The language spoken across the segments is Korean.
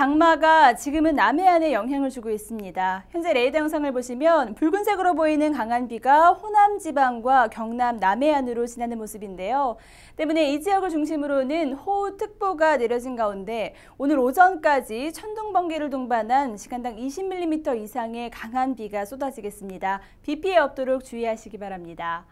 장마가 지금은 남해안에 영향을 주고 있습니다. 현재 레이더 영상을 보시면 붉은색으로 보이는 강한 비가 호남 지방과 경남 남해안으로 지나는 모습인데요. 때문에 이 지역을 중심으로는 호우특보가 내려진 가운데 오늘 오전까지 천둥 번개를 동반한 시간당 20mm 이상의 강한 비가 쏟아지겠습니다. 비 피해 없도록 주의하시기 바랍니다.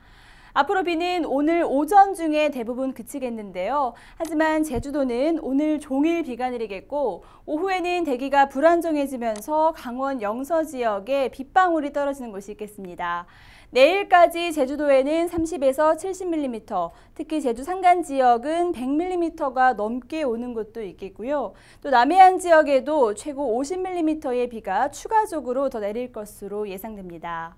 앞으로 비는 오늘 오전 중에 대부분 그치겠는데요. 하지만 제주도는 오늘 종일 비가 내리겠고 오후에는 대기가 불안정해지면서 강원 영서 지역에 빗방울이 떨어지는 곳이 있겠습니다. 내일까지 제주도에는 30에서 70mm, 특히 제주 산간 지역은 100mm가 넘게 오는 곳도 있겠고요. 또 남해안 지역에도 최고 50mm의 비가 추가적으로 더 내릴 것으로 예상됩니다.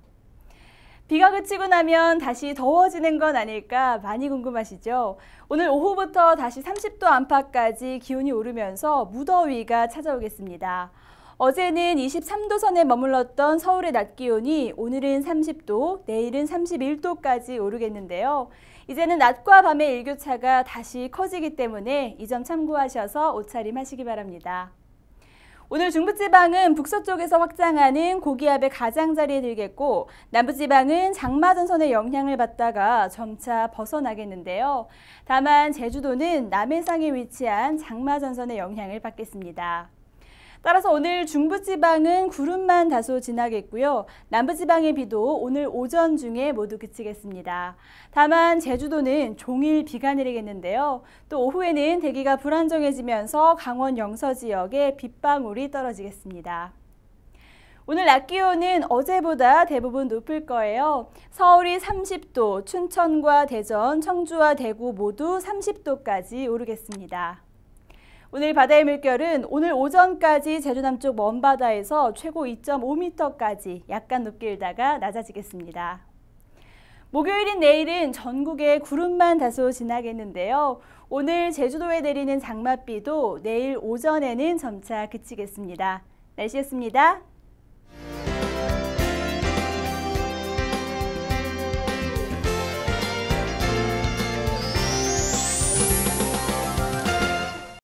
비가 그치고 나면 다시 더워지는 건 아닐까 많이 궁금하시죠? 오늘 오후부터 다시 30도 안팎까지 기온이 오르면서 무더위가 찾아오겠습니다. 어제는 23도 선에 머물렀던 서울의 낮 기온이 오늘은 30도, 내일은 31도까지 오르겠는데요. 이제는 낮과 밤의 일교차가 다시 커지기 때문에 이 점 참고하셔서 옷차림 하시기 바랍니다. 오늘 중부지방은 북서쪽에서 확장하는 고기압의 가장자리에 들겠고 남부지방은 장마전선의 영향을 받다가 점차 벗어나겠는데요. 다만 제주도는 남해상에 위치한 장마전선의 영향을 받겠습니다. 따라서 오늘 중부지방은 구름만 다소 지나겠고요. 남부지방의 비도 오늘 오전 중에 모두 그치겠습니다. 다만 제주도는 종일 비가 내리겠는데요. 또 오후에는 대기가 불안정해지면서 강원 영서 지역에 빗방울이 떨어지겠습니다. 오늘 낮 기온은 어제보다 대부분 높을 거예요. 서울이 30도, 춘천과 대전, 청주와 대구 모두 30도까지 오르겠습니다. 오늘 바다의 물결은 오늘 오전까지 제주 남쪽 먼 바다에서 최고 2.5m까지 약간 높게 일다가 낮아지겠습니다. 목요일인 내일은 전국에 구름만 다소 지나겠는데요. 오늘 제주도에 내리는 장맛비도 내일 오전에는 점차 그치겠습니다. 날씨였습니다.